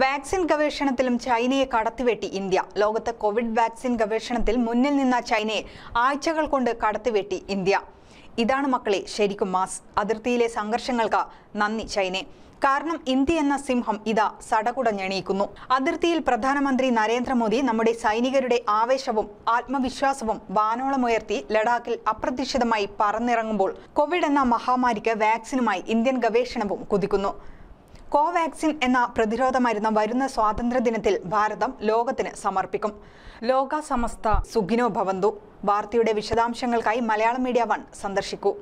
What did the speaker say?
vaccine ഗവേഷണത്തിലും ചൈനയെ കടത്തിവെട്ടി ഇന്ത്യ ലോകത്ത് കോവിഡ് വാക്സിൻ ഗവേഷണത്തിൽ മുന്നിൽ നിന്ന ചൈനയെ ആഴ്ചകൾ കൊണ്ട് കടത്തിവെട്ടി ഇന്ത്യ ഇതാണ് മക്കളെ ശരിക്കും മാസ് അതിർത്തിയിലെ സംഘർഷങ്ങൾക്ക് നന്ദി ചൈനയെ കാരണം ഇന്ത്യ എന്ന സിംഹം ഇതാ സടകുടഞ്ഞെണീക്കുന്നു അതിർത്തിയിൽ പ്രധാനമന്ത്രി നരേന്ദ്രമോദി നമ്മുടെ സൈനികരുടെ ആവേശവും ആത്മവിശ്വാസവും വാനോളമുയർത്തി ലഡാക്കിൽ അപ്രതീക്ഷിതമായി പറന്നിറങ്ങുമ്പോൾ കോവിഡ് എന്ന മഹാമാരിക്ക് വാക്സിനുമായി ഇന്ത്യൻ ഗവേഷണവും കുതിക്കുന്നു കോവാക്സിൻ എന്ന പ്രതിരോധ മരുന്ന് വരുന്ന സ്വാതന്ത്ര്യദിനത്തിൽ ഭാരതം ലോകത്തിന് സമർപ്പിക്കും ലോക സമസ്ത സുഖിനോ ഭവന്തു വാർത്തയുടെ വിശദാംശങ്ങൾക്കായി മലയാളം മീഡിയ വൺ സന്ദർശിക്കൂ